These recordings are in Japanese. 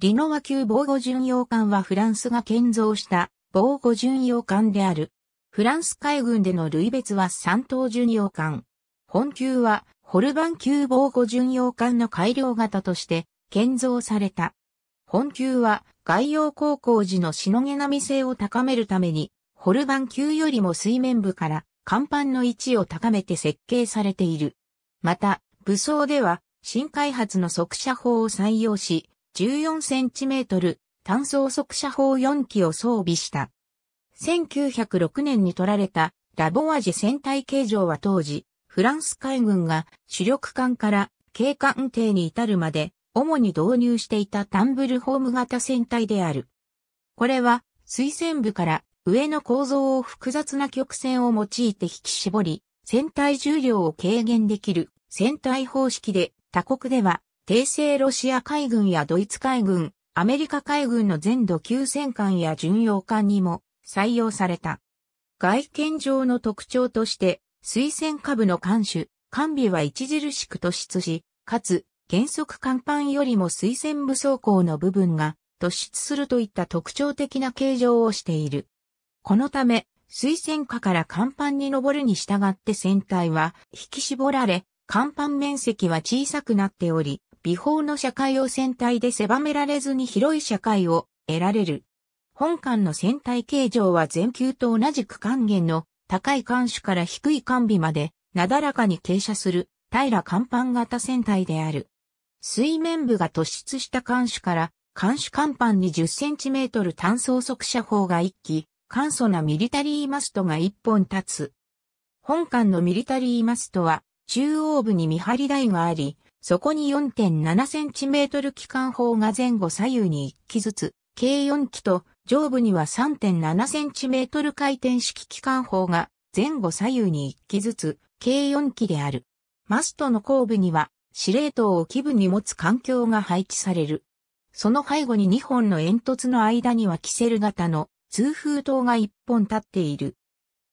リノワ級防護巡洋艦はフランスが建造した防護巡洋艦である。フランス海軍での類別は三等巡洋艦。本級はホルバン級防護巡洋艦の改良型として建造された。本級は外洋航行時のしのげなみ性を高めるために、ホルバン級よりも水面部から甲板の位置を高めて設計されている。また、武装では新開発の速射砲を採用し、14センチメートル単装速射砲4機を装備した。1906年に取られたラボアジ戦隊形状は当時、フランス海軍が主力艦から軽艦艇に至るまで主に導入していたタンブルホーム型戦隊である。これは推薦部から上の構造を複雑な曲線を用いて引き絞り、船体重量を軽減できる船体方式で他国では帝政ロシア海軍やドイツ海軍、アメリカ海軍の全土級戦艦や巡洋艦にも採用された。外見上の特徴として、推薦下部の艦首、艦尾は著しく突出し、かつ、原則艦板よりも推薦武装甲の部分が突出するといった特徴的な形状をしている。このため、水薦下から甲板に登るに従って船体は引き絞られ、甲板面積は小さくなっており、美法の社会を戦体で狭められずに広い社会を得られる。本館の戦体形状は全球と同じく還元の高い艦首から低い艦尾までなだらかに傾斜する平ら甲板型船体である。水面部が突出した艦首から艦首甲板に 10cm 単装速射砲が1機、簡素なミリタリーマストが1本立つ。本館のミリタリーマストは中央部に見張り台があり、そこに 4.7cm 機関砲が前後左右に1機ずつ、計4機と上部には 3.7cm 回転式機関砲が前後左右に1機ずつ、計4機である。マストの後部には司令塔を基部に持つ環境が配置される。その背後に2本の煙突の間にはキセル型の通風塔が1本立っている。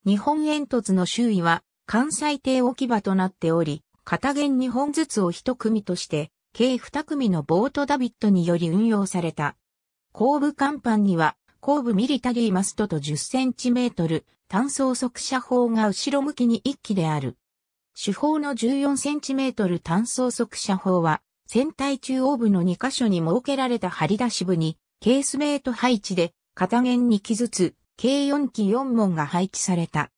日本煙突の周囲は関西艇置き場となっており、片弦2本ずつを1組として、計2組のボートダビットにより運用された。後部甲板には、後部ミリタリーマストと10センチメートル、単装速射砲が後ろ向きに1機である。主砲の14センチメートル単装速射砲は、船体中央部の2箇所に設けられた張り出し部に、ケースメート配置で、片弦2機ずつ、計4機4門が配置された。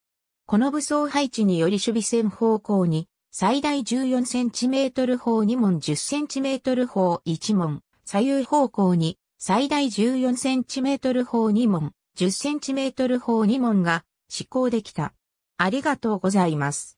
この武装配置により守備線方向に最大 14cm 砲2門 10cm 砲1門、左右方向に最大 14cm 砲2門、10cm 砲2門が施行できた。ありがとうございます。